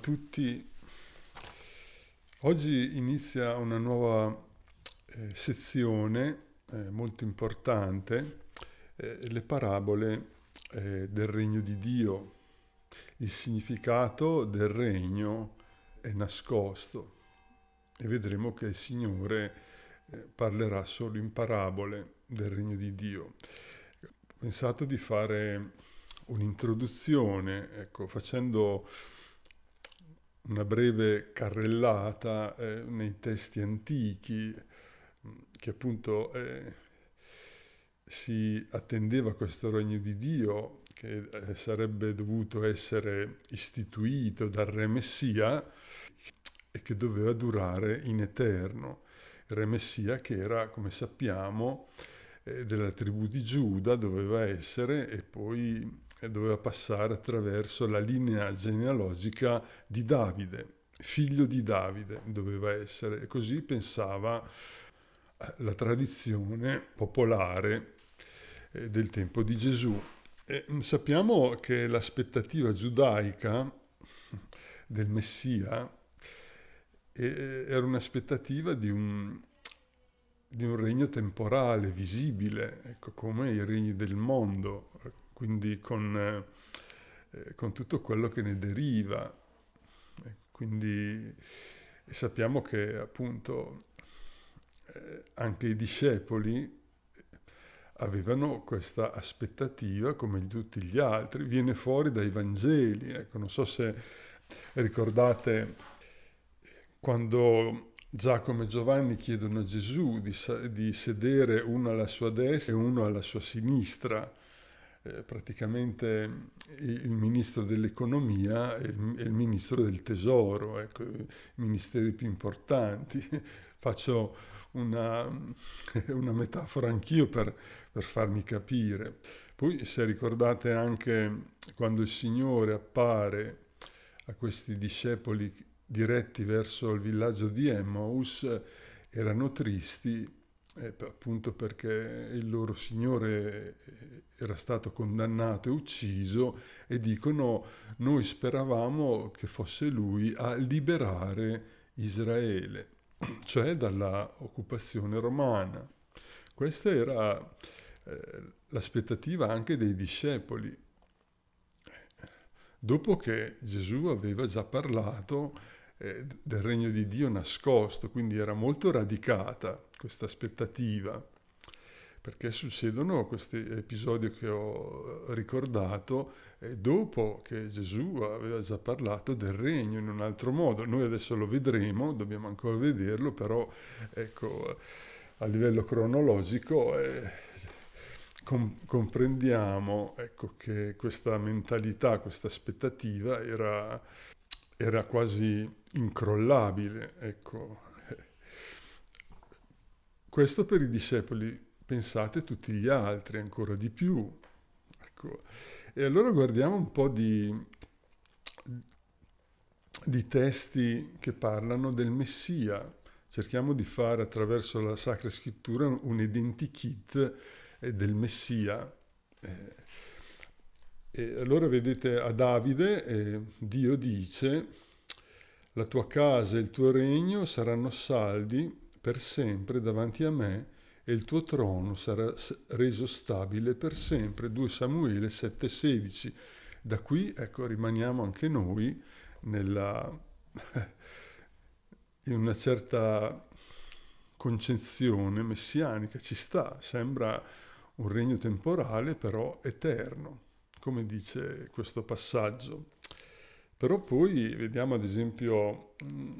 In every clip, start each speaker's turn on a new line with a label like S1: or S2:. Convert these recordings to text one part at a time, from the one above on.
S1: tutti. Oggi inizia una nuova eh, sezione eh, molto importante, eh, le parabole eh, del regno di Dio. Il significato del regno è nascosto e vedremo che il Signore eh, parlerà solo in parabole del regno di Dio. Ho pensato di fare un'introduzione, ecco, facendo una breve carrellata eh, nei testi antichi mm, che appunto eh, si attendeva questo regno di Dio che eh, sarebbe dovuto essere istituito dal re Messia e che doveva durare in eterno. Il re Messia che era, come sappiamo, eh, della tribù di Giuda, doveva essere e poi e doveva passare attraverso la linea genealogica di Davide, figlio di Davide doveva essere, e così pensava eh, la tradizione popolare eh, del tempo di Gesù. E mm, sappiamo che l'aspettativa giudaica del Messia eh, era un'aspettativa di un, di un regno temporale, visibile, ecco, come i regni del mondo, quindi con, eh, con tutto quello che ne deriva. Eh, quindi sappiamo che appunto eh, anche i discepoli avevano questa aspettativa come tutti gli altri, viene fuori dai Vangeli. Ecco, non so se ricordate quando Giacomo e Giovanni chiedono a Gesù di, di sedere uno alla sua destra e uno alla sua sinistra eh, praticamente il ministro dell'economia e il, il, ministro del tesoro, ecco, i ministeri più importanti. Faccio una, una, metafora anch'io per, per farmi capire. Poi se ricordate anche quando il Signore appare a questi discepoli diretti verso il villaggio di Emmaus, erano tristi eh, appunto perché il loro signore eh, era stato condannato e ucciso e dicono noi speravamo che fosse lui a liberare Israele, cioè dalla occupazione romana. Questa era eh, l'aspettativa anche dei discepoli. Dopo che Gesù aveva già parlato eh, del regno di Dio nascosto, quindi era molto radicata questa aspettativa, perché succedono questi episodi che ho ricordato eh, dopo che Gesù aveva già parlato del regno in un altro modo. Noi adesso lo vedremo, dobbiamo ancora vederlo, però ecco, a livello cronologico... Eh, comprendiamo ecco, che questa mentalità, questa aspettativa era, era quasi incrollabile. Ecco. Questo per i discepoli, pensate tutti gli altri ancora di più. Ecco. E allora guardiamo un po' di, di testi che parlano del Messia. Cerchiamo di fare attraverso la Sacra Scrittura un identikit eh, del Messia. Eh, e allora vedete a Davide eh, Dio dice la tua casa e il tuo regno saranno saldi per sempre davanti a me e il tuo trono sarà reso stabile per sempre. 2 Samuele 7:16. Da qui, ecco, rimaniamo anche noi nella, in una certa concezione messianica. Ci sta, sembra un regno temporale però eterno, come dice questo passaggio. Però poi vediamo ad esempio mm,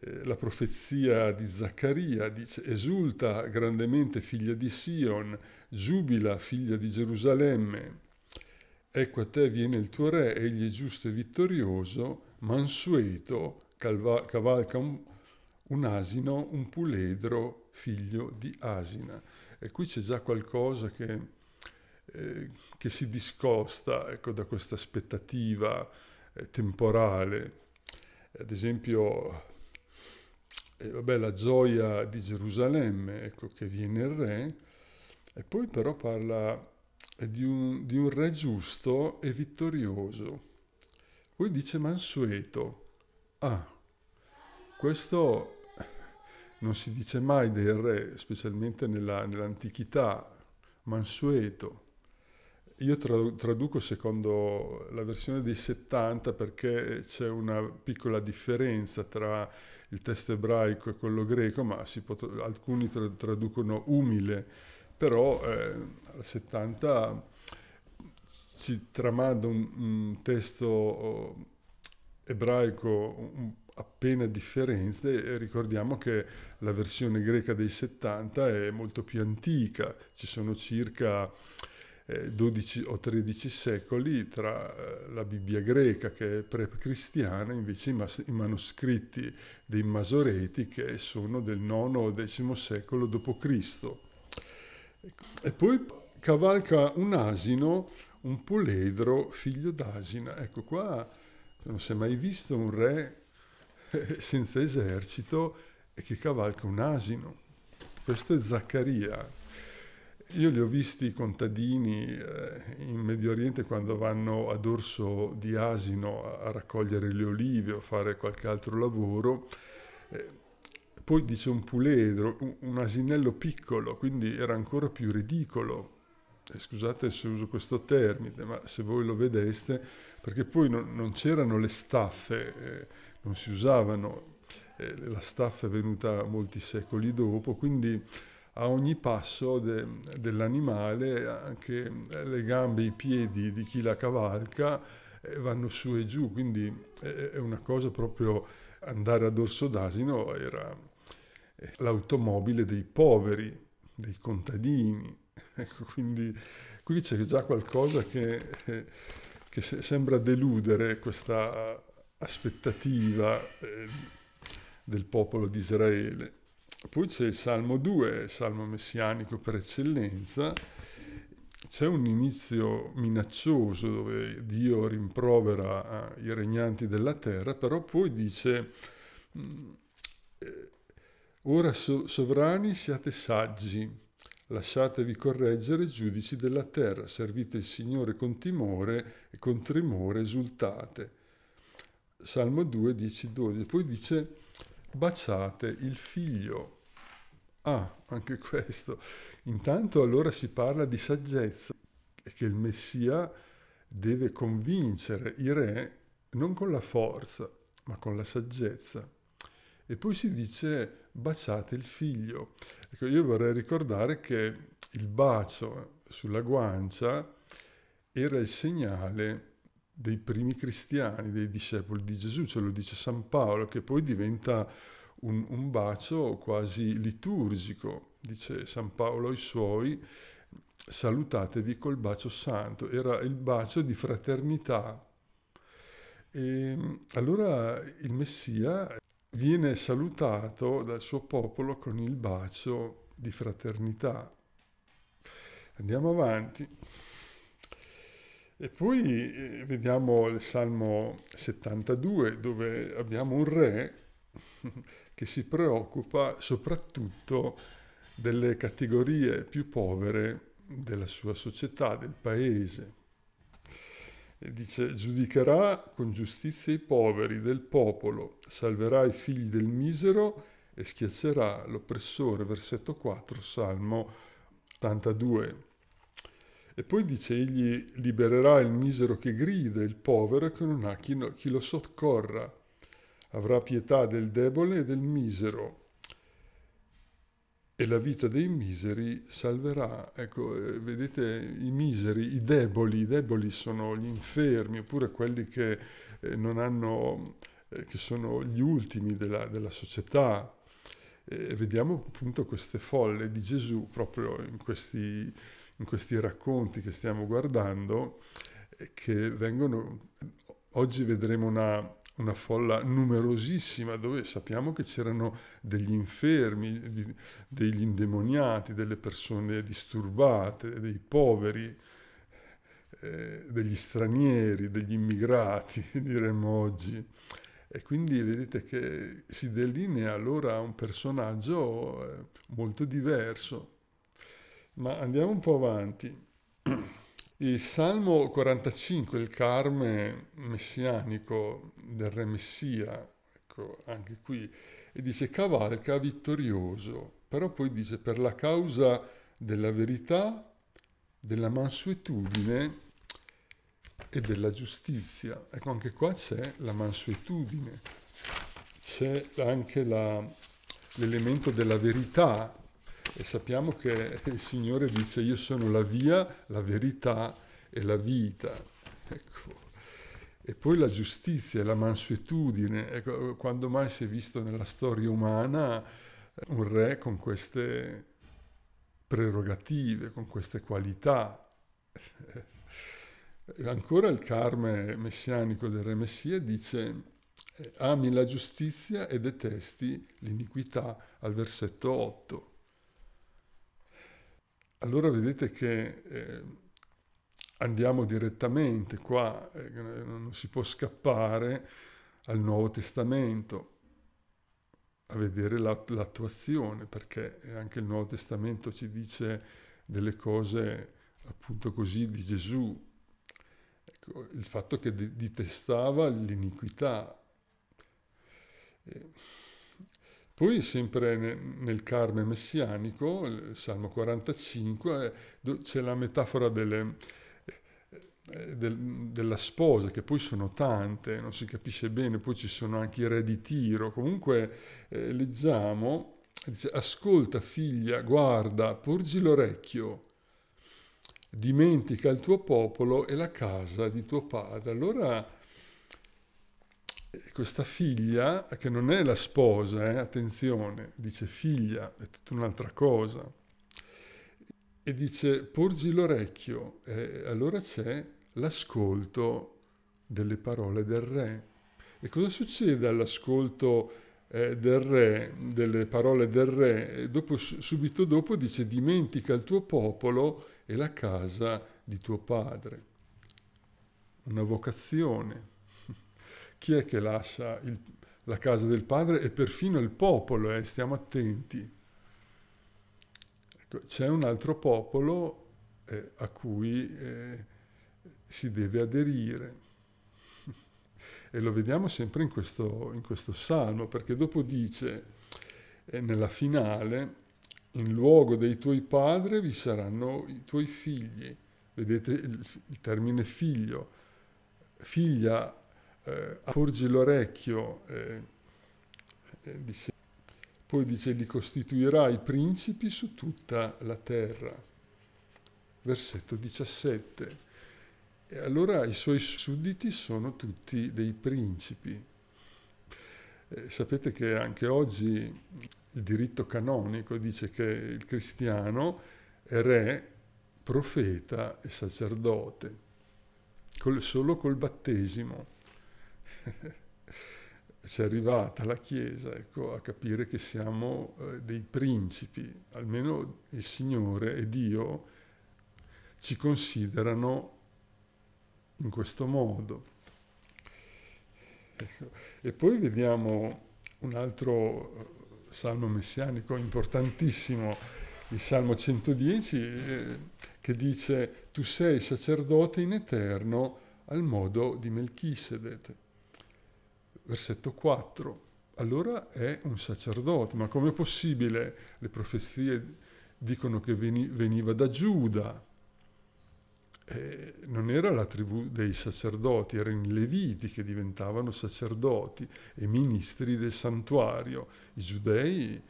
S1: eh, la profezia di Zaccaria, dice esulta grandemente figlia di Sion, giubila figlia di Gerusalemme. Ecco a te viene il tuo re, egli è giusto e vittorioso, mansueto, calva- cavalca un, un asino, un puledro, figlio di asina. E qui c'è già qualcosa che eh, che si discosta ecco, da questa aspettativa eh, temporale. Ad esempio, eh, vabbè, la gioia di Gerusalemme, ecco, che viene il re, e poi però parla eh, di un, di un re giusto e vittorioso. Poi dice mansueto. Ah, questo non si dice mai del re, specialmente nella, nell'antichità, mansueto. Io traduco secondo la versione dei 70 perché c'è una piccola differenza tra il testo ebraico e quello greco, ma pot- alcuni tra- traducono umile, però eh, al 70 ci tramanda un, un testo oh, ebraico un, appena differente e ricordiamo che la versione greca dei 70 è molto più antica, ci sono circa 12 eh, o 13 secoli tra eh, la Bibbia greca che è pre-cristiana invece i, mas- i manoscritti dei Masoreti che sono del IX o X secolo d.C. E poi cavalca un asino, un poledro figlio d'asina. Ecco qua non si è mai visto un re eh, senza esercito e che cavalca un asino. Questo è Zaccaria, io li ho visti i contadini eh, in Medio Oriente quando vanno ad orso di asino a raccogliere le olive o fare qualche altro lavoro. Eh, poi dice un puledro, un asinello piccolo, quindi era ancora più ridicolo eh, scusate se uso questo termine, ma se voi lo vedeste, perché poi non, non c'erano le staffe, eh, non si usavano, eh, la staffa è venuta molti secoli dopo, quindi a ogni passo de, dell'animale, anche le gambe, i piedi di chi la cavalca eh, vanno su e giù, quindi è, eh, eh, è una cosa proprio andare a dorso d'asino era eh, l'automobile dei poveri, dei contadini. Ecco, quindi qui c'è già qualcosa che, che sembra deludere questa aspettativa del popolo di Israele. Poi c'è il Salmo 2, Salmo messianico per eccellenza. C'è un inizio minaccioso dove Dio rimprovera eh, i regnanti della terra, però poi dice, mm, eh, ora sovrani siate saggi, lasciatevi correggere giudici della terra, servite il Signore con timore e con tremore esultate. Salmo 2, 10, 12. Poi dice, baciate il figlio. Ah, anche questo. Intanto allora si parla di saggezza, che il Messia deve convincere i re non con la forza, ma con la saggezza. E poi si dice baciate il figlio. Ecco, io vorrei ricordare che il bacio sulla guancia era il segnale dei primi cristiani, dei discepoli di Gesù, ce lo dice San Paolo, che poi diventa un, un bacio quasi liturgico, dice San Paolo ai suoi, salutatevi col bacio santo, era il bacio di fraternità. E ehm, allora il Messia viene salutato dal suo popolo con il bacio di fraternità. Andiamo avanti. E poi eh, vediamo il Salmo 72 dove abbiamo un re che si preoccupa soprattutto delle categorie più povere della sua società, del paese. E dice, giudicherà con giustizia i poveri del popolo, salverà i figli del misero e schiaccerà l'oppressore. Versetto 4, Salmo 82. E poi dice egli libererà il misero che grida, il povero che non ha chi, no, chi lo soccorra. Avrà pietà del debole e del misero e la vita dei miseri salverà. Ecco, eh, vedete i miseri, i deboli, i deboli sono gli infermi, oppure quelli che eh, non hanno, eh, che sono gli ultimi della, della società. Eh, vediamo appunto queste folle di Gesù proprio in questi in questi racconti che stiamo guardando, eh, che vengono, oggi vedremo una, una folla numerosissima dove sappiamo che c'erano degli infermi, degli indemoniati, delle persone disturbate, dei poveri, eh, degli stranieri, degli immigrati, diremmo oggi. E quindi vedete che si delinea allora un personaggio eh, molto diverso. Ma andiamo un po' avanti. Il Salmo 45, il carme messianico del Re Messia, ecco, anche qui, e dice cavalca vittorioso, però poi dice per la causa della verità, della mansuetudine e della giustizia. Ecco, anche qua c'è la mansuetudine, c'è anche la, l'elemento della verità e sappiamo che il Signore dice io sono la via, la verità e la vita. Ecco. E poi la giustizia la mansuetudine. Ecco, quando mai si è visto nella storia umana un re con queste prerogative, con queste qualità? Eh, ancora il carme messianico del re Messia dice eh, ami la giustizia e detesti l'iniquità al versetto 8. Allora vedete che eh, andiamo direttamente qua, eh, non si può scappare al Nuovo Testamento a vedere l'attuazione, perché anche il Nuovo Testamento ci dice delle cose appunto così di Gesù. Ecco, il fatto che detestava l'iniquità. Eh, poi sempre nel Carme messianico, il Salmo 45, eh, c'è la metafora delle, eh, eh, della sposa, che poi sono tante, non si capisce bene, poi ci sono anche i re di Tiro. Comunque eh, leggiamo, dice, ascolta figlia, guarda, porgi l'orecchio, dimentica il tuo popolo e la casa di tuo padre. Allora questa figlia, che non è la sposa, eh, attenzione, dice figlia, è tutta un'altra cosa, e dice porgi l'orecchio, e allora c'è l'ascolto delle parole del re. E cosa succede all'ascolto eh, del re, delle parole del re? E dopo, subito dopo dice dimentica il tuo popolo e la casa di tuo padre. Una vocazione chi è che lascia il, la casa del padre e perfino il popolo, eh, stiamo attenti. Ecco, c'è un altro popolo eh, a cui eh, si deve aderire. e lo vediamo sempre in questo, in questo salmo, perché dopo dice eh, nella finale, in luogo dei tuoi padri vi saranno i tuoi figli. Vedete il, il termine figlio. Figlia eh, porgi l'orecchio, eh, eh, dice, poi dice li costituirà i principi su tutta la terra. Versetto 17. E allora i suoi sudditi sono tutti dei principi. Eh, sapete che anche oggi il diritto canonico dice che il cristiano è re, profeta e sacerdote, col, solo col battesimo c'è arrivata la Chiesa ecco, a capire che siamo eh, dei principi, almeno il Signore e Dio ci considerano in questo modo. Ecco. E poi vediamo un altro eh, salmo messianico importantissimo, il Salmo 110, eh, che dice Tu sei sacerdote in eterno al modo di Melchisedec versetto 4, allora è un sacerdote, ma com'è possibile? Le profezie dicono che veniva da Giuda, eh, non era la tribù dei sacerdoti, erano i leviti che diventavano sacerdoti e ministri del santuario. I giudei,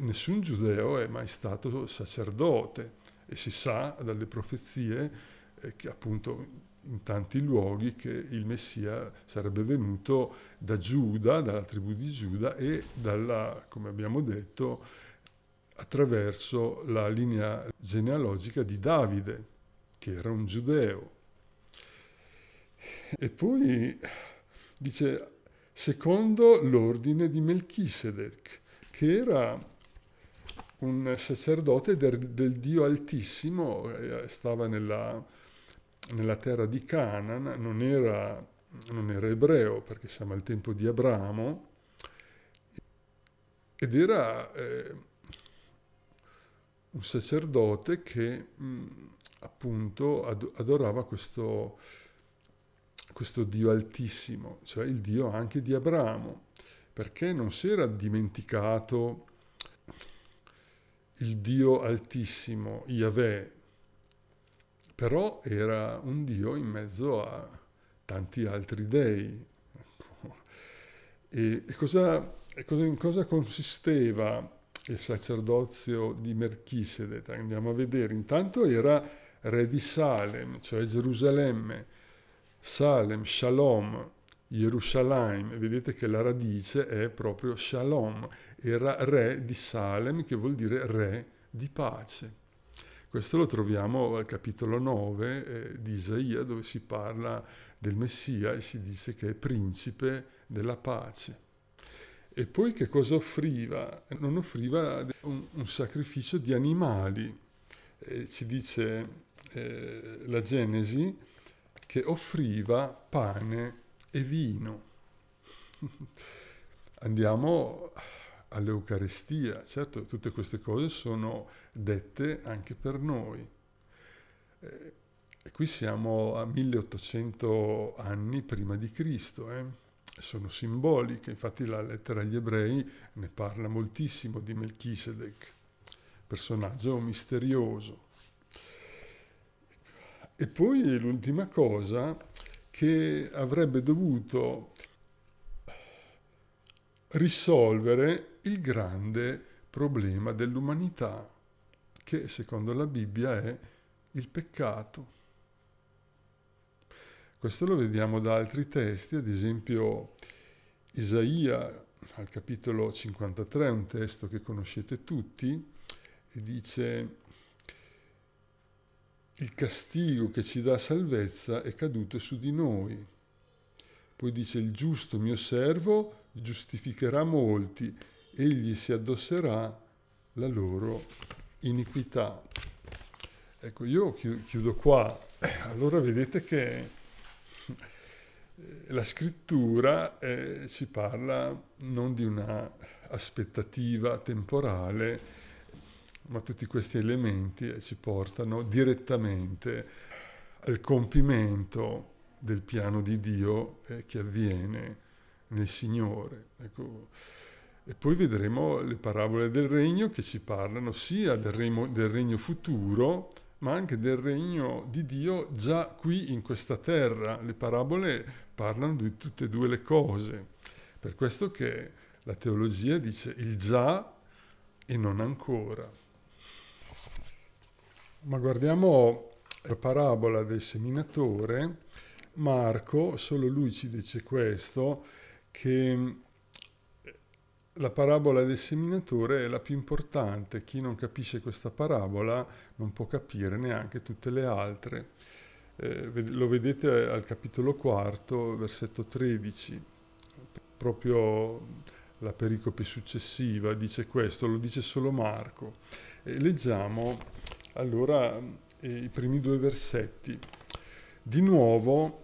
S1: nessun giudeo è mai stato sacerdote e si sa dalle profezie eh, che appunto in tanti luoghi che il Messia sarebbe venuto da Giuda, dalla tribù di Giuda e dalla, come abbiamo detto, attraverso la linea genealogica di Davide, che era un giudeo. E poi dice, secondo l'ordine di Melchisedec, che era un sacerdote del, del Dio Altissimo, eh, stava nella, nella terra di Canaan non era, non era ebreo, perché siamo al tempo di Abramo, ed era eh, un sacerdote che mh, appunto adorava questo, questo Dio altissimo, cioè il Dio anche di Abramo, perché non si era dimenticato il Dio altissimo, Yahweh, però era un Dio in mezzo a tanti altri dei. E cosa, in cosa consisteva il sacerdozio di Melchisedec? Andiamo a vedere. Intanto era re di Salem, cioè Gerusalemme, Salem, Shalom, Gerusalemme. Vedete che la radice è proprio Shalom. Era re di Salem, che vuol dire re di pace. Questo lo troviamo al capitolo 9 eh, di Isaia dove si parla del Messia e si dice che è principe della pace. E poi che cosa offriva? Non offriva un, un sacrificio di animali. Eh, ci dice eh, la Genesi che offriva pane e vino. Andiamo all'Eucarestia. Certo, tutte queste cose sono dette anche per noi. Eh, e qui siamo a 1800 anni prima di Cristo, eh? sono simboliche, infatti la lettera agli ebrei ne parla moltissimo di Melchisedec, personaggio misterioso. E poi l'ultima cosa che avrebbe dovuto risolvere il grande problema dell'umanità, che secondo la Bibbia è il peccato. Questo lo vediamo da altri testi, ad esempio Isaia al capitolo 53, un testo che conoscete tutti, e dice il castigo che ci dà salvezza è caduto su di noi. Poi dice il giusto mio servo giustificherà molti egli si addosserà la loro iniquità. Ecco, io chiudo qua. Eh, allora vedete che eh, la scrittura eh, ci parla non di una aspettativa temporale, ma tutti questi elementi eh, ci portano direttamente al compimento del piano di Dio eh, che avviene nel Signore. Ecco, e poi vedremo le parabole del regno che ci parlano sia del regno, del regno futuro, ma anche del regno di Dio già qui in questa terra. Le parabole parlano di tutte e due le cose. Per questo che la teologia dice il già e non ancora. Ma guardiamo la parabola del seminatore. Marco, solo lui ci dice questo, che la parabola del seminatore è la più importante. Chi non capisce questa parabola non può capire neanche tutte le altre. Eh, lo vedete al capitolo quarto, versetto 13, proprio la pericope successiva dice questo, lo dice solo Marco. Eh, leggiamo allora eh, i primi due versetti. Di nuovo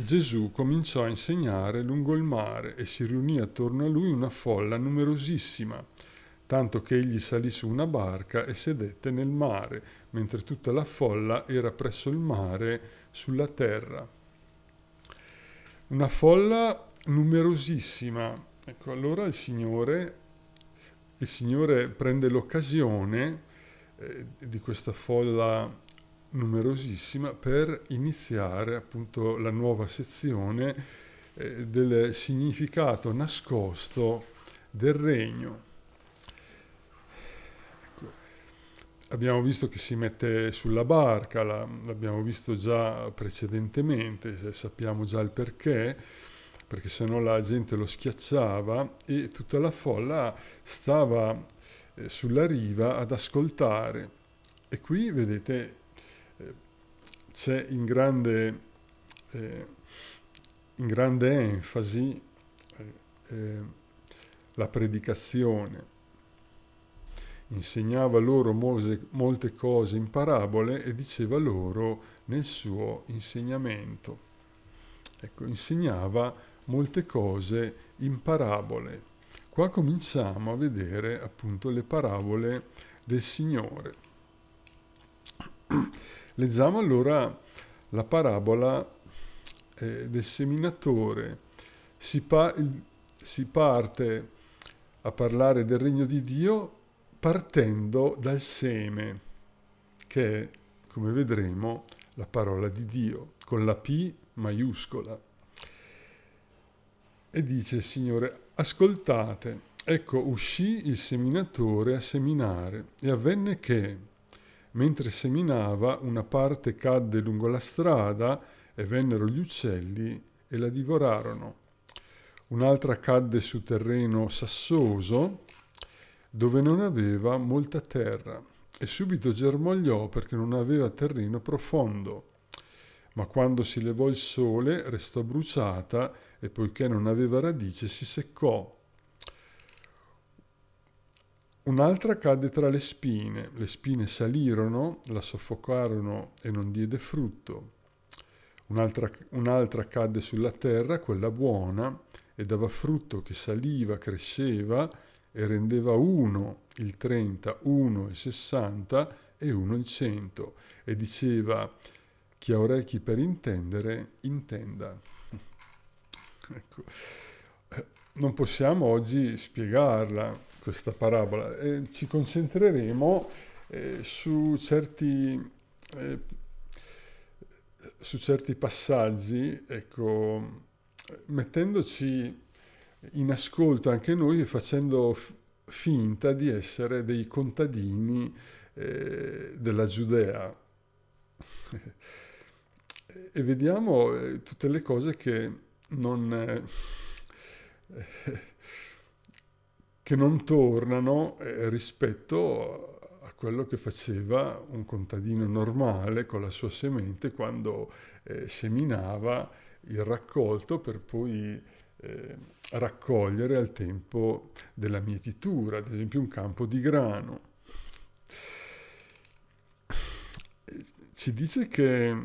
S1: Gesù cominciò a insegnare lungo il mare e si riunì attorno a lui una folla numerosissima, tanto che egli salì su una barca e sedette nel mare, mentre tutta la folla era presso il mare sulla terra. Una folla numerosissima. Ecco, allora il Signore, il Signore prende l'occasione eh, di questa folla numerosissima per iniziare appunto la nuova sezione eh, del significato nascosto del regno. Ecco. Abbiamo visto che si mette sulla barca, la, l'abbiamo visto già precedentemente, sappiamo già il perché, perché se no la gente lo schiacciava e tutta la folla stava eh, sulla riva ad ascoltare. E qui vedete c'è in grande, eh, in grande enfasi eh, eh, la predicazione. Insegnava loro mose, molte cose in parabole e diceva loro nel suo insegnamento. Ecco, insegnava molte cose in parabole. Qua cominciamo a vedere appunto le parabole del Signore. Leggiamo allora la parabola eh, del seminatore. Si, pa si parte a parlare del regno di Dio partendo dal seme, che è, come vedremo, la parola di Dio, con la P maiuscola. E dice, il Signore, ascoltate, ecco uscì il seminatore a seminare, e avvenne che, mentre seminava una parte cadde lungo la strada e vennero gli uccelli e la divorarono. Un'altra cadde su terreno sassoso dove non aveva molta terra e subito germogliò perché non aveva terreno profondo. Ma quando si levò il sole restò bruciata e poiché non aveva radice si seccò. Un'altra cadde tra le spine, le spine salirono, la soffocarono e non diede frutto. Un'altra, un'altra cadde sulla terra, quella buona, e dava frutto che saliva, cresceva e rendeva uno il 30, uno il 60 e uno il 100. E diceva, chi ha orecchi per intendere, intenda. ecco. Eh, non possiamo oggi spiegarla, questa parabola. Eh, ci concentreremo eh, su, certi, eh, su certi passaggi, ecco, mettendoci in ascolto anche noi e facendo finta di essere dei contadini eh, della Giudea. e vediamo eh, tutte le cose che non eh, che non tornano eh, rispetto a quello che faceva un contadino normale con la sua semente quando eh, seminava il raccolto per poi eh, raccogliere al tempo della mietitura, ad esempio un campo di grano. Ci dice che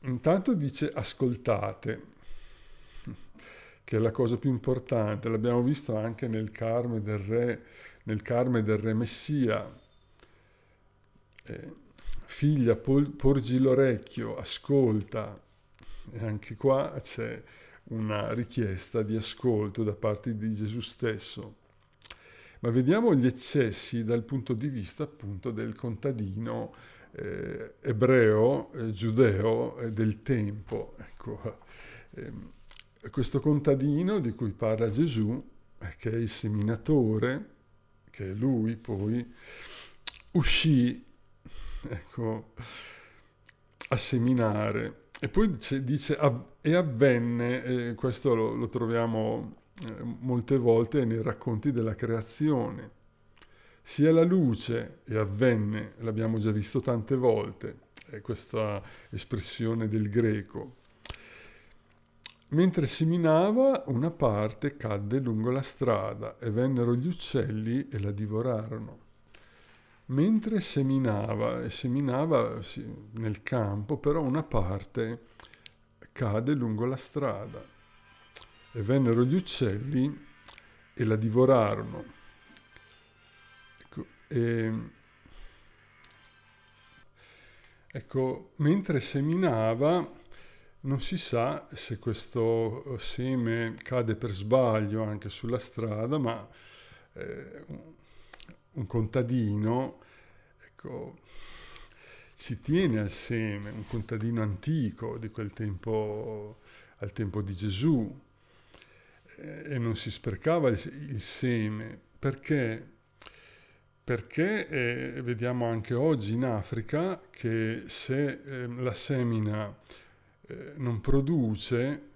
S1: intanto dice ascoltate, che è la cosa più importante, l'abbiamo visto anche nel Carme del Re, nel Carme del Re Messia. Eh, figlia, pol, porgi l'orecchio, ascolta. E anche qua c'è una richiesta di ascolto da parte di Gesù stesso. Ma vediamo gli eccessi dal punto di vista appunto del contadino eh, ebreo, eh, giudeo eh, del tempo. Ecco. Ehm, questo contadino di cui parla Gesù, eh, che è il seminatore, che è lui poi, uscì ecco, a seminare. E poi dice, dice e avvenne, e questo lo, lo troviamo eh, molte volte nei racconti della creazione, sia la luce e avvenne, l'abbiamo già visto tante volte, è eh, questa espressione del greco, Mentre seminava, una parte cadde lungo la strada e vennero gli uccelli e la divorarono. Mentre seminava, e seminava nel campo, però una parte cade lungo la strada e vennero gli uccelli e la divorarono. Ecco, e, ehm, ecco mentre seminava, non si sa se questo eh, seme cade per sbaglio anche sulla strada, ma eh, un contadino ecco, si tiene al seme, un contadino antico di quel tempo, al tempo di Gesù, eh, e non si sprecava il, il seme perché perché eh, vediamo anche oggi in Africa che se eh, la semina eh, non produce,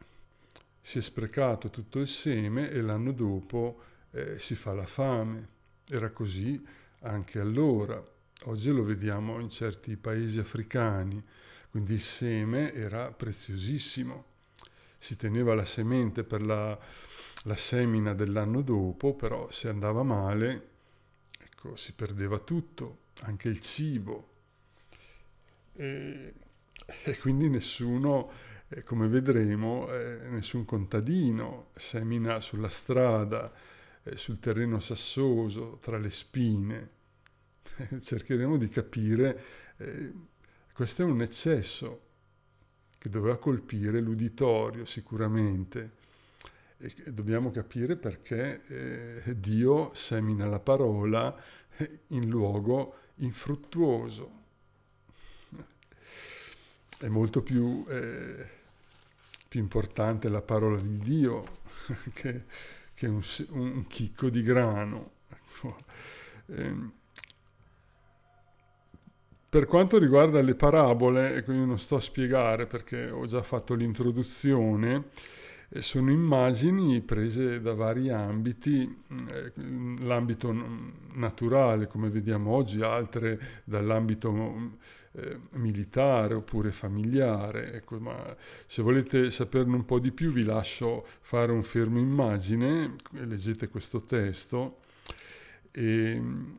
S1: si è sprecato tutto il seme e l'anno dopo eh, si fa la fame. Era così anche allora. Oggi lo vediamo in certi paesi africani, quindi il seme era preziosissimo. Si teneva la semente per la, la semina dell'anno dopo, però se andava male, ecco, si perdeva tutto, anche il cibo. E e quindi nessuno, eh, come vedremo, eh, nessun contadino semina sulla strada, eh, sul terreno sassoso, tra le spine. Cercheremo di capire, eh, questo è un eccesso che doveva colpire l'uditorio sicuramente. E dobbiamo capire perché eh, Dio semina la parola eh, in luogo infruttuoso è molto più, eh, più importante la parola di Dio che, che un, un, chicco di grano. Ehm, per quanto riguarda le parabole, e quindi non sto a spiegare perché ho già fatto l'introduzione, eh, sono immagini prese da vari ambiti, mm, eh, l'ambito naturale come vediamo oggi, altre dall'ambito mm, eh, militare oppure familiare. Ecco, ma se volete saperne un po' di più vi lascio fare un fermo immagine, leggete questo testo. E, ehm,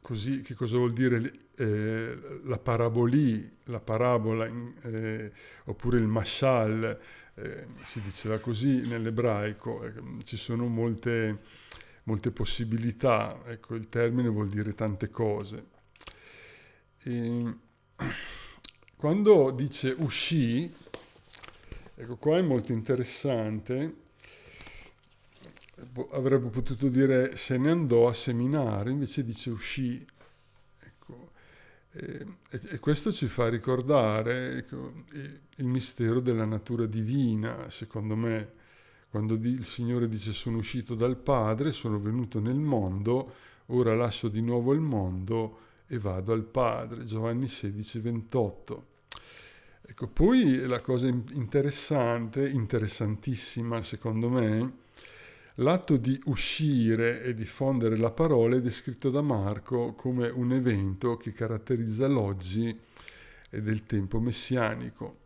S1: così che cosa vuol dire eh, la parabolì, la parabola, eh, oppure il mashal, eh, si diceva così nell'ebraico, eh, ci sono molte, molte possibilità, ecco, il termine vuol dire tante cose. Ehm, quando dice uscì, ecco qua è molto interessante, avrebbe potuto dire se ne andò a seminare, invece dice uscì. Ecco, ehm, e, e, questo ci fa ricordare ecco, il mistero della natura divina, secondo me. Quando il Signore dice sono uscito dal Padre, sono venuto nel mondo, ora lascio di nuovo il mondo e vado al Padre. Giovanni 16, 28. Ecco, poi la cosa interessante, interessantissima secondo me, l'atto di uscire e diffondere la parola è descritto da Marco come un evento che caratterizza l'oggi del tempo messianico.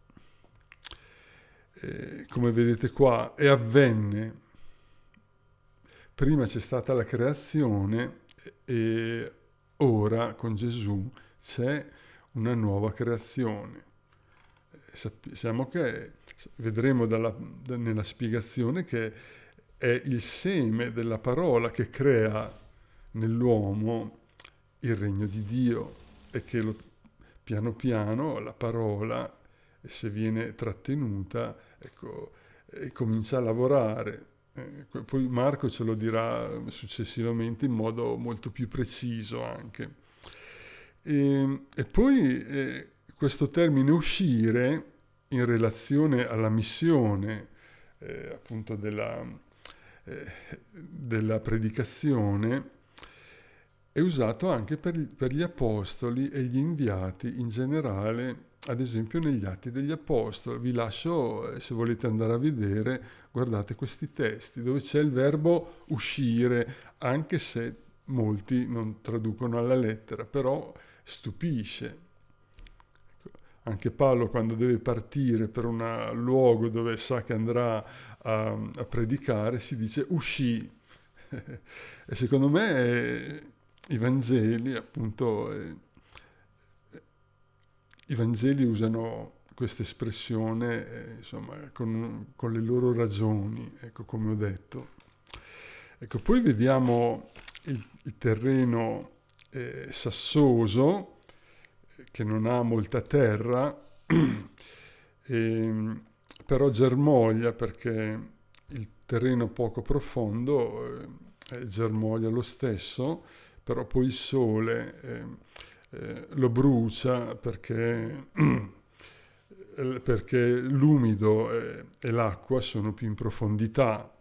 S1: Eh, come vedete qua, e avvenne. Prima c'è stata la creazione e ora con Gesù c'è una nuova creazione. Eh, Sappiamo che, vedremo dalla, nella spiegazione che è il seme della parola che crea nell'uomo il regno di Dio e che lo, piano piano la parola, se viene trattenuta, ecco, comincia a lavorare eh, poi Marco ce lo dirà successivamente in modo molto più preciso anche. E, ehm, e poi eh, questo termine uscire in relazione alla missione eh, appunto della, eh, della, predicazione è usato anche per, per gli apostoli e gli inviati in generale ad esempio negli Atti degli Apostoli. Vi lascio, eh, se volete andare a vedere, guardate questi testi dove c'è il verbo uscire, anche se molti non traducono alla lettera, però stupisce. Ecco, anche Paolo quando deve partire per un eh, luogo dove sa che andrà a, a predicare si dice uscì. e secondo me eh, i Vangeli appunto... Eh, i Vangeli usano questa espressione eh, insomma, con, con, le loro ragioni, ecco come ho detto. Ecco, poi vediamo il, il terreno eh, sassoso, eh, che non ha molta terra, e, ehm, però germoglia perché il terreno poco profondo eh, germoglia lo stesso, però poi il sole... Eh, eh, lo brucia perché, eh, perché l'umido e, e l'acqua sono più in profondità,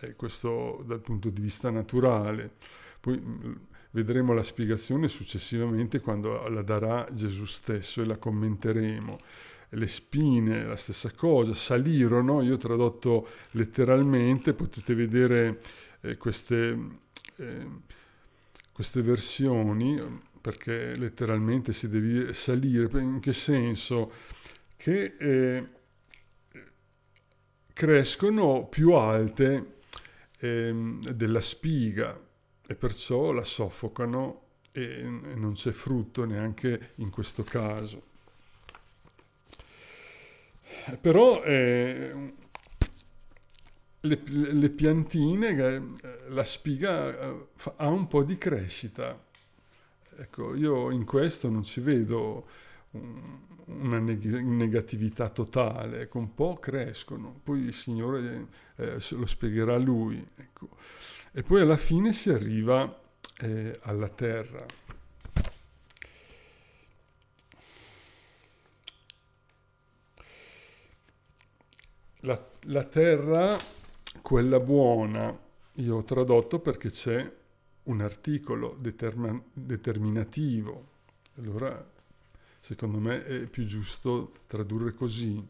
S1: e questo dal punto di vista naturale. Poi mm, vedremo la spiegazione successivamente quando la darà Gesù stesso e la commenteremo. Le spine, la stessa cosa, salirono, io ho tradotto letteralmente, potete vedere eh, queste, eh, queste versioni perché letteralmente si deve salire, in che senso? Che eh, crescono più alte eh, della spiga e perciò la soffocano e non c'è frutto neanche in questo caso. Però eh, le, le, piantine, eh, la spiga eh, ha un po' di crescita Ecco, io in questo non ci vedo una negatività totale, ecco, un po' crescono, poi il Signore eh, lo spiegherà lui, ecco. e poi alla fine si arriva eh, alla terra. La, la terra, quella buona, io ho tradotto perché c'è un articolo determin- determinativo. Allora, secondo me è più giusto tradurre così.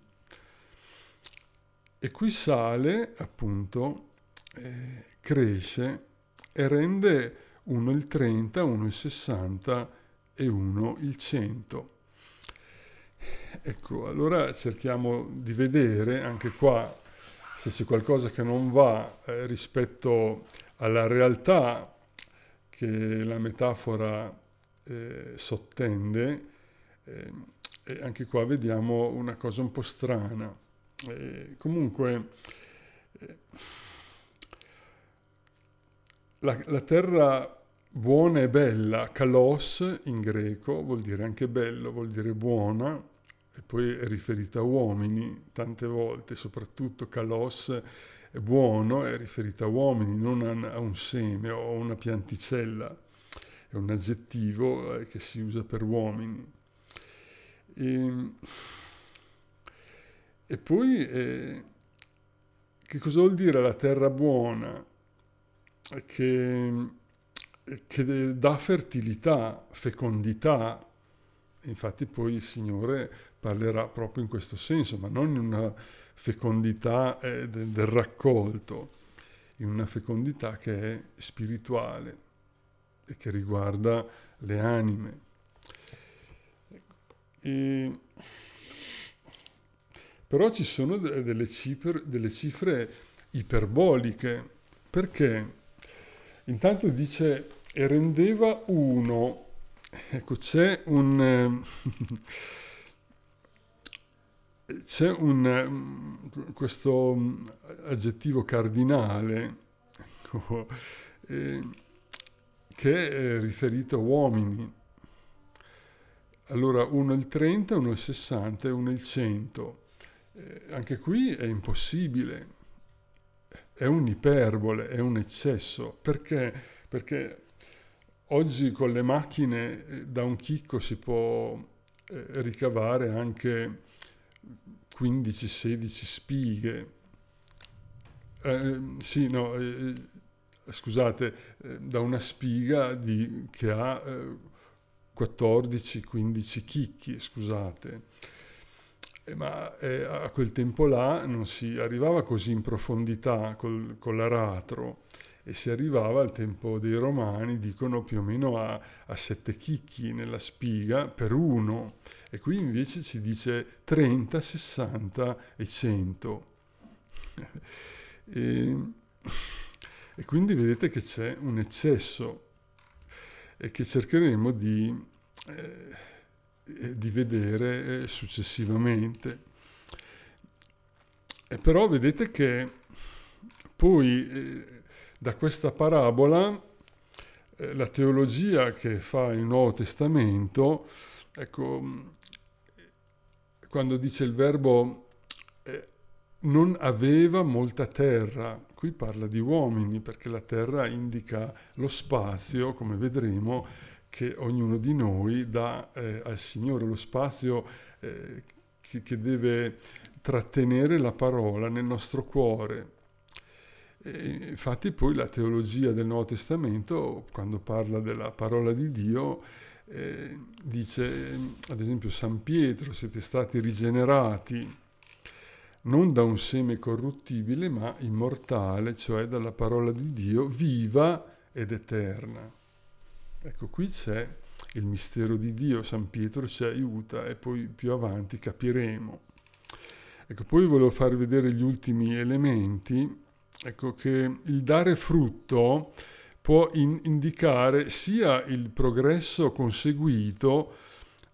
S1: E qui sale, appunto, eh, cresce e rende uno il 30, uno il 60 e uno il 100. Ecco, allora cerchiamo di vedere anche qua se c'è qualcosa che non va eh, rispetto alla realtà che la metafora eh, sottende, eh, e anche qua vediamo una cosa un po' strana. Eh, comunque, eh, la, la terra buona e bella, kalos in greco vuol dire anche bello, vuol dire buona, e poi è riferita a uomini tante volte, soprattutto kalos buono è riferito a uomini, non a un seme o a una pianticella. È un aggettivo eh, che si usa per uomini. E, ehm, e poi eh, che cosa vuol dire la terra buona? Che, che dà fertilità, fecondità. Infatti poi il Signore parlerà proprio in questo senso, ma non in una fecondità eh, del, del raccolto, in una fecondità che è spirituale e che riguarda le anime. E... Però ci sono delle cifre, delle cifre iperboliche, perché intanto dice e rendeva uno, ecco c'è un... Eh, c'è un, mm, questo mm, aggettivo cardinale oh, eh, che è eh, riferito a uomini. Allora, uno è il 30, uno è il 60 e uno è il 100. Eh, anche qui è impossibile, è un'iperbole, è un eccesso. Perché? Perché oggi con le macchine da un chicco si può ricavare anche 15-16 spighe. Eh, sì, no, eh, eh, scusate, eh, da una spiga di, che ha 14-15 eh, chicchi, scusate. Eh, ma a quel tempo là non si arrivava così in profondità col, con l'aratro e si arrivava al tempo dei romani, dicono più o meno a, a sette chicchi nella spiga per uno e qui invece ci dice 30, 60 e 100. e, e quindi vedete che c'è un eccesso e che cercheremo di, eh, di vedere eh, successivamente. E però vedete che poi eh, da questa parabola eh, la teologia che fa il Nuovo Testamento ecco, quando dice il verbo eh, non aveva molta terra. Qui parla di uomini perché la terra indica lo spazio, come vedremo, che ognuno di noi dà eh, al Signore, lo spazio eh, che, che, deve trattenere la parola nel nostro cuore. E infatti poi la teologia del Nuovo Testamento, quando parla della parola di Dio, eh, dice ad esempio San Pietro, siete stati rigenerati non da un seme corruttibile ma immortale, cioè dalla parola di Dio viva ed eterna. Ecco, qui c'è il mistero di Dio, San Pietro ci aiuta e poi più avanti capiremo. Ecco, poi volevo far vedere gli ultimi elementi, ecco che il dare frutto può in indicare sia il progresso conseguito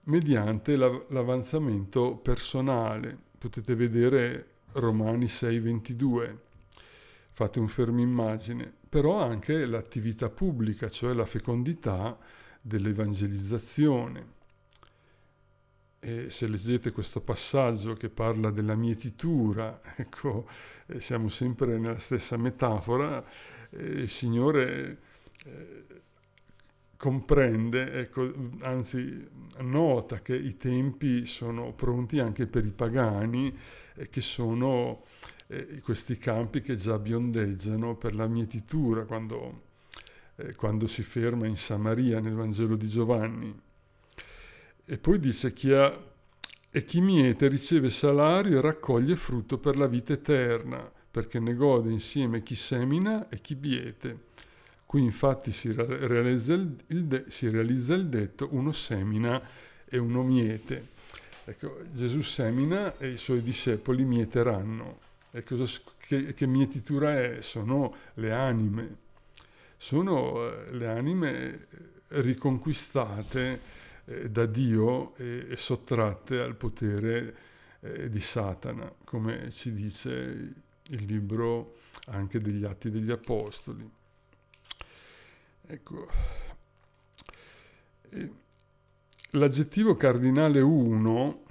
S1: mediante l'avanzamento personale. Potete vedere Romani 6:22. Fate un fermo immagine, però anche l'attività pubblica, cioè la fecondità dell'evangelizzazione. E se leggete questo passaggio che parla della mietitura, ecco, eh, siamo sempre nella stessa metafora, il Signore eh, comprende, ecco, anzi nota che i tempi sono pronti anche per i pagani, eh, che sono eh, questi campi che già biondeggiano per la mietitura quando, eh, quando si ferma in Samaria nel Vangelo di Giovanni. E poi dice chi ha e chi miete riceve salario e raccoglie frutto per la vita eterna perché ne gode insieme chi semina e chi biete. Qui infatti si realizza il, il, de, si realizza il detto uno semina e uno miete. Ecco, Gesù semina e i suoi discepoli mieteranno. E cosa, che, che mietitura è? Sono le anime. Sono eh, le anime eh, riconquistate eh, da Dio e, sottratte al potere di Satana, come ci dice il libro anche degli Atti degli Apostoli. Ecco, l'aggettivo cardinale 1,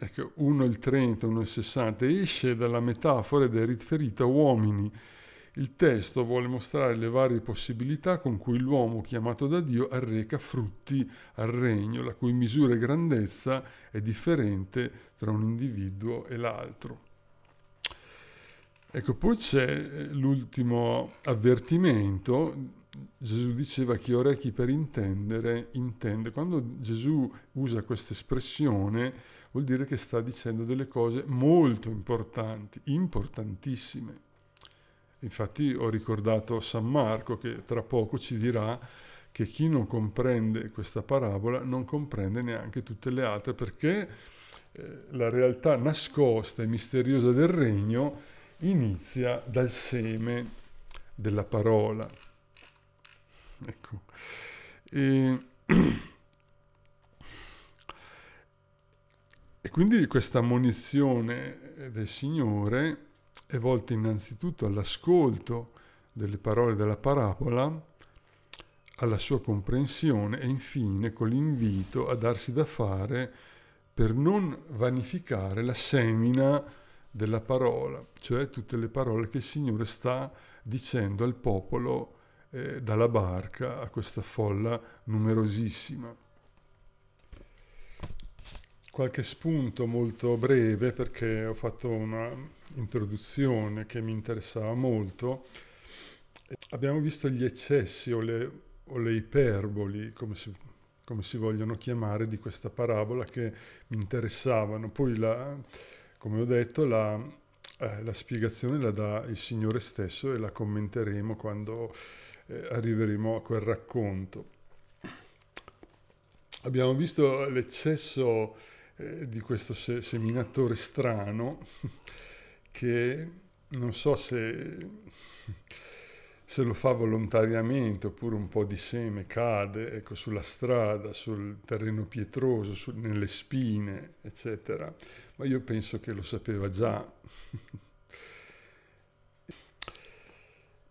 S1: ecco, 1 il 30, 1 il 60, esce dalla metafora ed è riferito a uomini. Il testo vuole mostrare le varie possibilità con cui l'uomo chiamato da Dio arreca frutti al regno, la cui misura e grandezza è differente tra un individuo e l'altro. Ecco, poi c'è eh, l'ultimo avvertimento. Gesù diceva chi ha orecchi per intendere, intende. Quando Gesù usa questa espressione, vuol dire che sta dicendo delle cose molto importanti, importantissime. Infatti ho ricordato San Marco che tra poco ci dirà che chi non comprende questa parabola non comprende neanche tutte le altre perché eh, la realtà nascosta e misteriosa del regno inizia dal seme della parola. Ecco. E, e quindi questa ammonizione del Signore è volta innanzitutto all'ascolto delle parole della parabola, alla sua comprensione e infine con l'invito a darsi da fare per non vanificare la semina della parola, cioè tutte le parole che il Signore sta dicendo al popolo eh, dalla barca a questa folla numerosissima. Qualche spunto molto breve perché ho fatto una introduzione che mi interessava molto. Abbiamo visto gli eccessi o le, o le iperboli, come si come si vogliono chiamare, di questa parabola che mi interessavano. Poi la, come ho detto, la, eh, la spiegazione la dà il Signore stesso e la commenteremo quando eh, arriveremo a quel racconto. Abbiamo visto l'eccesso eh, di questo se- seminatore strano che non so se se lo fa volontariamente oppure un po' di seme cade ecco, sulla strada, sul terreno pietroso, su, nelle spine, eccetera. Ma io penso che lo sapeva già.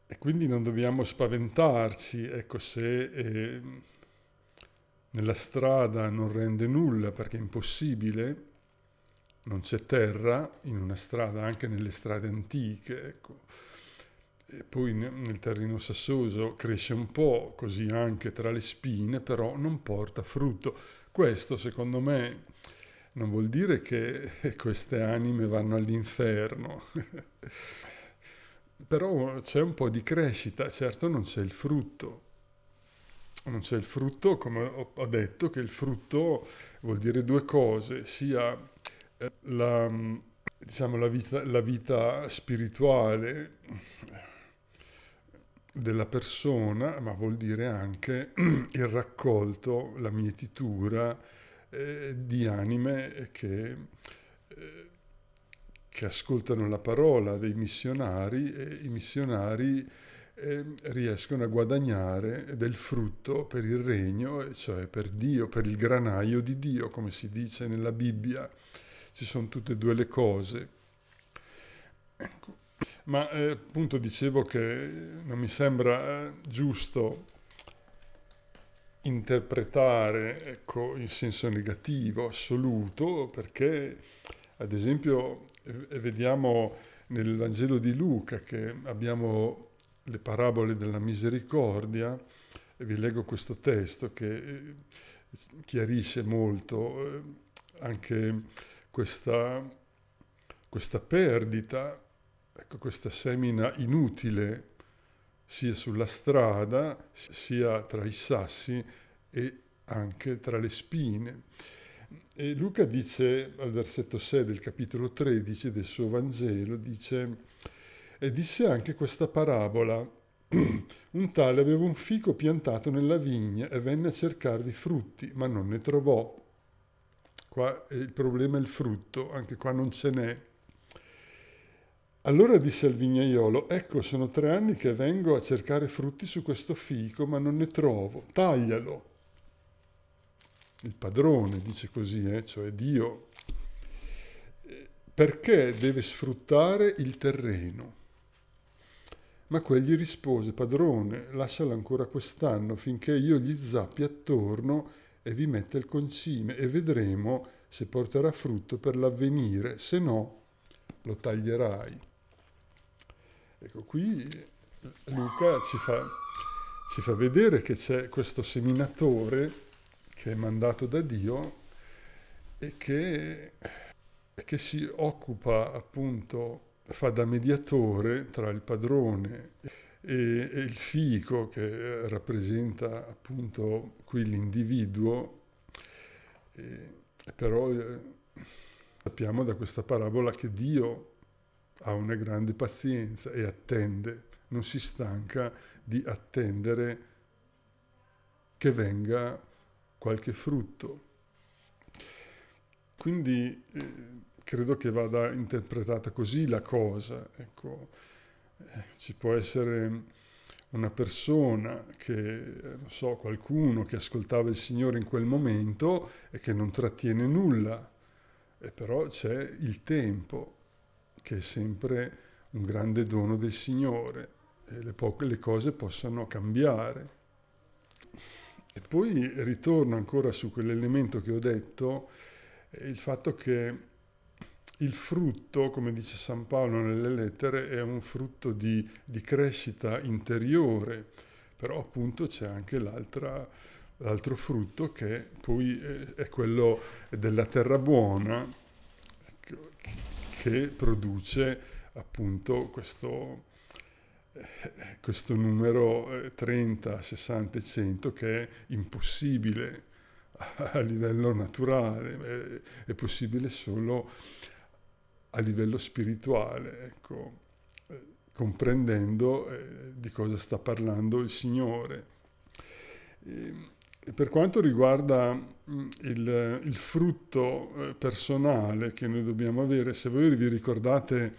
S1: e quindi non dobbiamo spaventarci, ecco, se eh, nella strada non rende nulla perché è impossibile, non c'è terra in una strada, anche nelle strade antiche, ecco e poi nel terreno sassoso cresce un po', così anche tra le spine, però non porta frutto. Questo, secondo me, non vuol dire che queste anime vanno all'inferno. però c'è un po' di crescita, certo non c'è il frutto. Non c'è il frutto, come ho detto, che il frutto vuol dire due cose, sia eh, la, diciamo, la, vita, la vita spirituale, della persona, ma vuol dire anche il raccolto, la mietitura eh, di anime che, eh, che, ascoltano la parola dei missionari e i missionari eh, riescono a guadagnare del frutto per il regno, cioè per Dio, per il granaio di Dio, come si dice nella Bibbia. Ci sono tutte e due le cose. Ecco ma eh, appunto dicevo che non mi sembra eh, giusto interpretare ecco, in senso negativo, assoluto, perché ad esempio vediamo nel Vangelo di Luca che abbiamo le parabole della misericordia, e vi leggo questo testo che eh, chiarisce molto eh, anche questa, questa perdita Ecco, questa semina inutile sia sulla strada, sia tra i sassi e anche tra le spine. E Luca dice al versetto 6 del capitolo 13 del suo Vangelo, dice, e disse anche questa parabola, un tale aveva un fico piantato nella vigna e venne a cercarvi frutti, ma non ne trovò. Qua il problema è il frutto, anche qua non ce n'è. Allora disse al vignaiolo, ecco sono tre anni che vengo a cercare frutti su questo fico, ma non ne trovo, taglialo. Il padrone dice così, eh, cioè Dio, eh, perché deve sfruttare il terreno. Ma quegli rispose, padrone, lascialo ancora quest'anno finché io gli zappi attorno e vi metta il concime e vedremo se porterà frutto per l'avvenire, se no lo taglierai. Ecco, qui Luca ci fa, ci fa vedere che c'è questo seminatore che è mandato da Dio e che, che si occupa appunto, fa da mediatore tra il padrone e, e il fico che eh, rappresenta appunto qui l'individuo, però eh, sappiamo da questa parabola che Dio ha una grande pazienza e attende, non si stanca di attendere che venga qualche frutto. Quindi eh, credo che vada interpretata così la cosa. Ecco, eh, ci può essere una persona che, eh, non so, qualcuno che ascoltava il Signore in quel momento e che non trattiene nulla, e però c'è il tempo che è sempre un grande dono del Signore e le, po- le cose possono cambiare. E poi ritorno ancora su quell'elemento che ho detto, eh, il fatto che il frutto, come dice San Paolo nelle lettere, è un frutto di, di crescita interiore, però appunto c'è anche l'altro frutto che poi eh, è quello della terra buona, che produce appunto questo, questo numero 30, 60, 100 che è impossibile a livello naturale, è, possibile solo a livello spirituale, ecco, eh, comprendendo eh, di cosa sta parlando il Signore. E, ehm, per quanto riguarda mm, il, il, frutto eh, personale che noi dobbiamo avere, se voi vi ricordate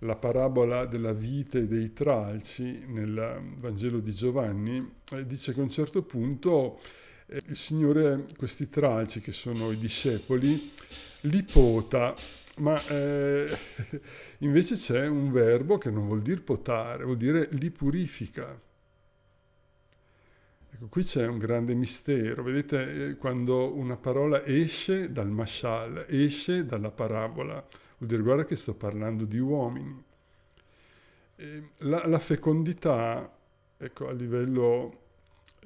S1: la parabola della vite e dei tralci nel mm, Vangelo di Giovanni, eh, dice che a un certo punto eh, il Signore, questi tralci che sono i discepoli, li pota, ma eh, invece c'è un verbo che non vuol dire potare, vuol dire li purifica Ecco, qui c'è un grande mistero. Vedete eh, quando una parola esce dal mashal, esce dalla parabola, vuol dire guarda che sto parlando di uomini. La, la, fecondità, ecco, a livello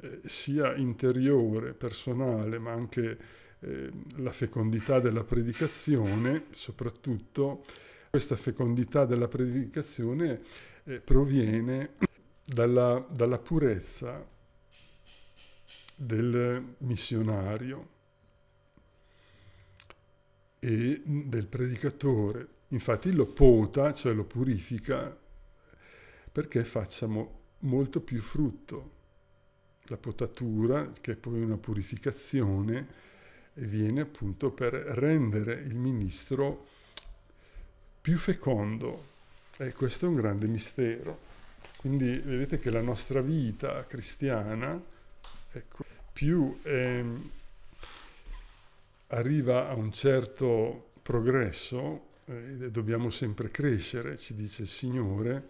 S1: eh, sia interiore, personale, ma anche eh, la fecondità della predicazione, soprattutto, questa fecondità della predicazione eh, proviene dalla, dalla purezza del missionario e del predicatore. Infatti lo pota, cioè lo purifica, perché facciamo molto più frutto. La potatura, che è poi una purificazione, viene appunto per rendere il ministro più fecondo. E questo è un grande mistero. Quindi vedete che la nostra vita cristiana Ecco. Più ehm, arriva a un certo progresso, eh, dobbiamo sempre crescere, ci dice il Signore,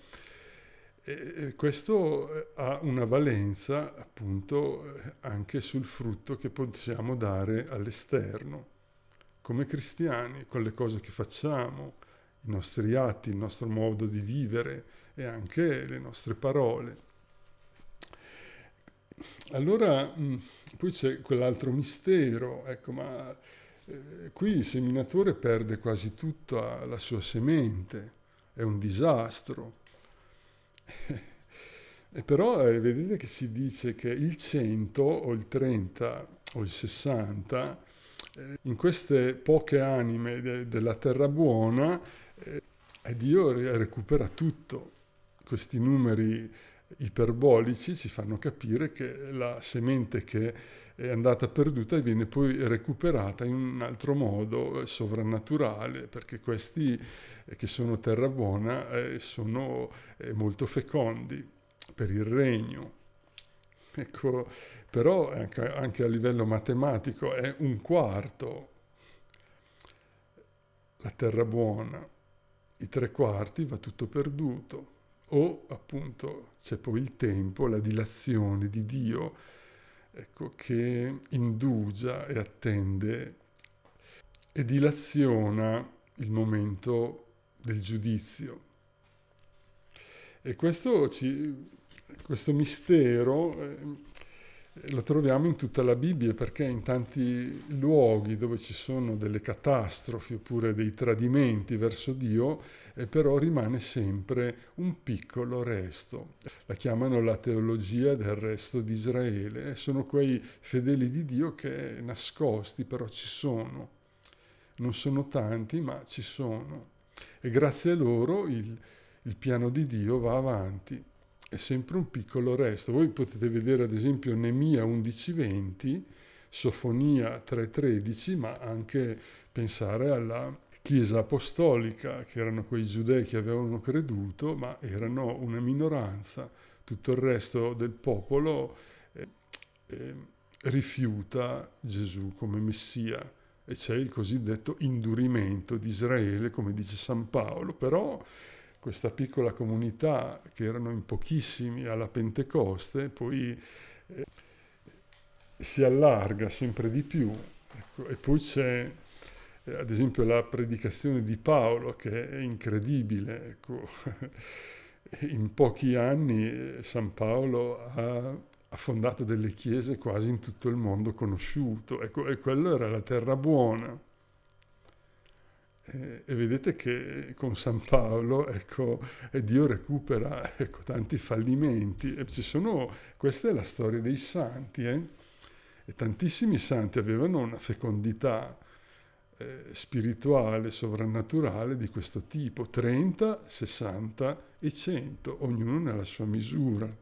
S1: e questo eh, ha una valenza appunto eh, anche sul frutto che possiamo dare all'esterno, come cristiani, con le cose che facciamo, i nostri atti, il nostro modo di vivere e anche le nostre parole. Allora, mh, mm, poi c'è quell'altro mistero, ecco, ma eh, qui il seminatore perde quasi tutta la sua semente, è un disastro. e però eh, vedete che si dice che il 100 o il 30 o il 60, eh, in queste poche anime della terra buona, Dio recupera tutto, questi numeri iperbolici ci fanno capire che la semente che è andata perduta viene poi recuperata in un altro modo eh, sovrannaturale, perché questi eh, che sono terra buona eh, sono molto fecondi per il regno. Ecco, però anche a livello matematico è un quarto la terra buona, i tre quarti va tutto perduto o appunto c'è poi il tempo, la dilazione di Dio, ecco, che indugia e attende e dilaziona il momento del giudizio. E questo, ci, questo mistero eh, lo troviamo in tutta la Bibbia perché in tanti luoghi dove ci sono delle catastrofi oppure dei tradimenti verso Dio, eh, però rimane sempre un piccolo resto. La chiamano la teologia del resto di Israele. Eh, sono quei fedeli di Dio che nascosti però ci sono. Non sono tanti, ma ci sono. E grazie a loro il, il piano di Dio va avanti è sempre un piccolo resto. Voi potete vedere ad esempio Nemia 11:20, Sofonia 3:13, ma anche pensare alla Chiesa apostolica, che erano quei giudei che avevano creduto, ma erano una minoranza. Tutto il resto del popolo eh, eh, rifiuta Gesù come Messia e c'è il cosiddetto indurimento di Israele, come dice San Paolo, però questa piccola comunità che erano in pochissimi alla Pentecoste, poi eh, si allarga sempre di più. Ecco, e poi c'è eh, ad esempio la predicazione di Paolo che è incredibile. Ecco. in pochi anni eh, San Paolo ha, fondato delle chiese quasi in tutto il mondo conosciuto ecco, e quello era la terra buona. Eh, e, vedete che con San Paolo ecco, eh, Dio recupera ecco, tanti fallimenti. E ci sono, questa è la storia dei santi. Eh? E tantissimi santi avevano una fecondità eh, spirituale, sovrannaturale di questo tipo, 30, 60 e 100, ognuno nella sua misura.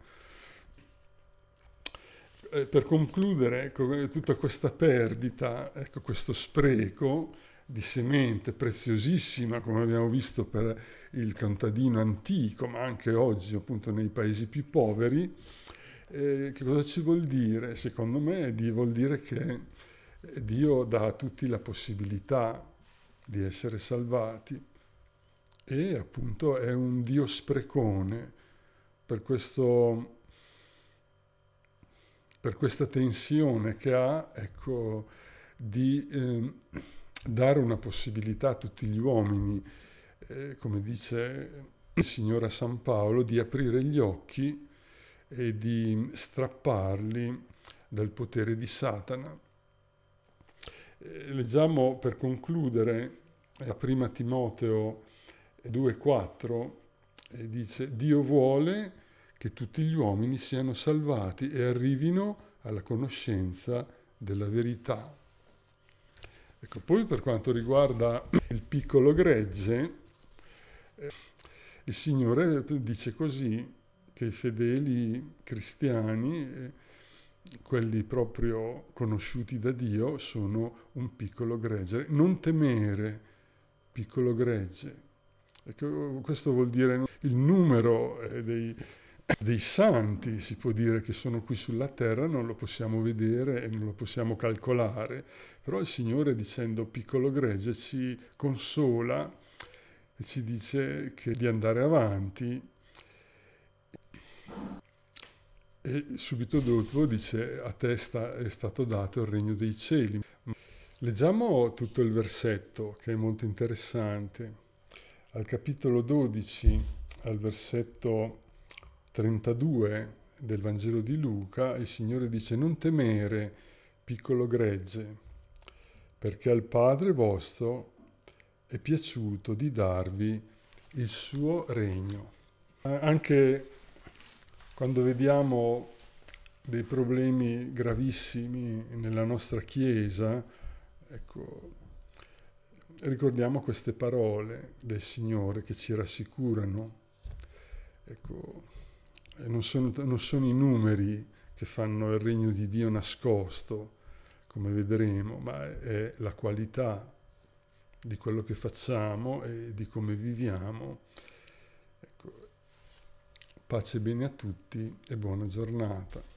S1: Eh, per concludere, ecco, tutta questa perdita, ecco, questo spreco, di semente preziosissima, come abbiamo visto per il contadino antico, ma anche oggi appunto nei paesi più poveri. Eh, che cosa ci vuol dire? Secondo me vuol dire che Dio dà a tutti la possibilità di essere salvati e appunto è un Dio sprecone per, questo, per questa tensione che ha ecco, di... Eh, dare una possibilità a tutti gli uomini, eh, come dice il Signore a San Paolo, di aprire gli occhi e di strapparli dal potere di Satana. Eh, leggiamo per concludere la eh, prima Timoteo 2,4 e dice Dio vuole che tutti gli uomini siano salvati e arrivino alla conoscenza della verità. Ecco, poi per quanto riguarda il piccolo gregge, eh, il Signore dice così che i fedeli cristiani, eh, quelli proprio conosciuti da Dio, sono un piccolo gregge. Non temere, piccolo gregge. Ecco, questo vuol dire il numero eh, dei dei santi, si può dire, che sono qui sulla terra, non lo possiamo vedere e non lo possiamo calcolare, però il Signore dicendo piccolo gregge ci consola e ci dice che di andare avanti. E subito dopo dice a testa è stato dato il regno dei cieli. Leggiamo tutto il versetto che è molto interessante. Al capitolo 12, al versetto 32 del Vangelo di Luca, il Signore dice non temere, piccolo gregge, perché al Padre vostro è piaciuto di darvi il suo regno. Anche quando vediamo dei problemi gravissimi nella nostra Chiesa, ecco, ricordiamo queste parole del Signore che ci rassicurano. Ecco, non sono, non sono i numeri che fanno il regno di Dio nascosto, come vedremo, ma è la qualità di quello che facciamo e di come viviamo. Ecco. Pace e bene a tutti e buona giornata.